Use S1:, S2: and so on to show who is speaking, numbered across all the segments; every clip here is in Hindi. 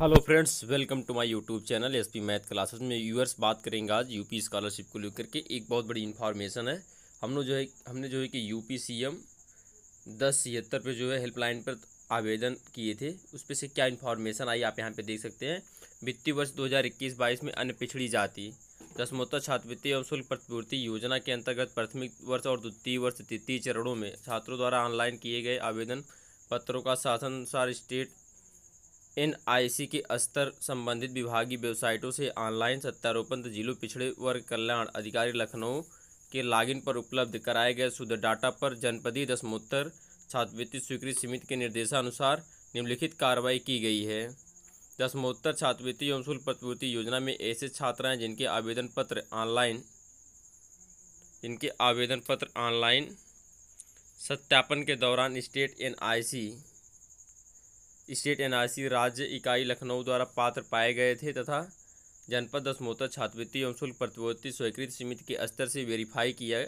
S1: hello friends welcome to my YouTube channel S P math classes में व्यूअर्स बात करेंगे आज यूपी स्कॉलरशिप को लेकर के एक बहुत बड़ी इन्फॉर्मेशन है हम लोग जो है हमने जो है कि यूपी सीएम दस छिहत्तर पर जो है हेल्पलाइन पर आवेदन किए थे उस पर से क्या इन्फॉर्मेशन आई आप यहाँ पे देख सकते हैं वित्तीय वर्ष दो हज़ार में अन्य पिछड़ी जाति दसमोत्तर छात्रवृत्ति एवं शुल्क प्रतिपूर्ति योजना के अंतर्गत प्राथमिक वर्ष और द्वितीय वर्ष तृतीय चरणों में छात्रों द्वारा ऑनलाइन किए गए आवेदन पत्रों का शासन अनुसार स्टेट सी के स्तर संबंधित विभागीय वेबसाइटों से ऑनलाइन सत्यारोपण जिलों पिछड़े वर्ग कल्याण अधिकारी लखनऊ के लॉगिन पर उपलब्ध कराए गए शुद्ध डाटा पर जनपदी दशमोत्तर छात्रवृत्ति स्वीकृति समिति के निर्देशानुसार निम्नलिखित कार्रवाई की गई है दशमोत्तर छात्रवृत्ति एवं शुल्क प्रतिपूर्ति योजना में ऐसे छात्र हैं जिनके आवेदन पत्र ऑनलाइन जिनके आवेदन पत्र ऑनलाइन सत्यापन के दौरान स्टेट सी स्टेट एनआरसी राज्य इकाई लखनऊ द्वारा पात्र पाए गए थे तथा जनपद दसमोत्तर छात्रवृत्ति एवं शुल्क प्रतिवृत्ति स्वीकृत समिति के स्तर से वेरीफाई किया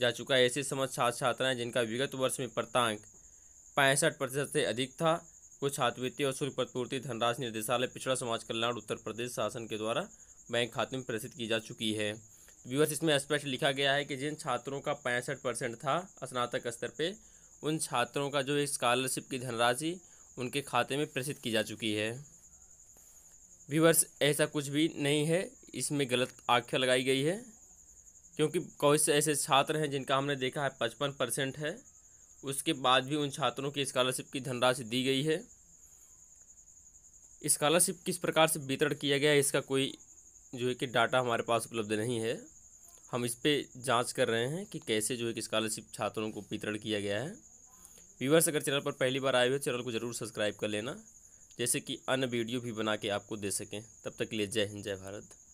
S1: जा चुका है ऐसे समस्त छात्र छात्राएं जिनका विगत वर्ष में प्रतांक पैंसठ प्रतिशत से अधिक था वो छात्रवृत्ति और शुल्क प्रतिपूर्ति धनराशि निर्देशालय पिछड़ा समाज कल्याण उत्तर प्रदेश शासन के द्वारा बैंक खाते में प्रेषित की जा चुकी है विवर्ष इसमें स्पष्ट लिखा गया है कि जिन छात्रों का पैंसठ परसेंट था स्नातक स्तर पर उन छात्रों का जो स्कॉलरशिप की धनराशि उनके खाते में प्रेषित की जा चुकी है व्यूवर्स ऐसा कुछ भी नहीं है इसमें गलत आख्या लगाई गई है क्योंकि कौन से ऐसे छात्र हैं जिनका हमने देखा है पचपन परसेंट है उसके बाद भी उन छात्रों की स्कॉलरशिप की धनराशि दी गई है स्कॉलरशिप किस प्रकार से वितरण किया गया है इसका कोई जो है कि डाटा हमारे पास उपलब्ध नहीं है हम इस पर जाँच कर रहे हैं कि कैसे जो है कि स्कॉलरशिप छात्रों को वितरण किया गया है व्यूवर्स अगर चैनल पर पहली बार आए हुए चैनल को जरूर सब्सक्राइब कर लेना जैसे कि अन्य वीडियो भी बना के आपको दे सकें तब तक के लिए जय हिंद जय भारत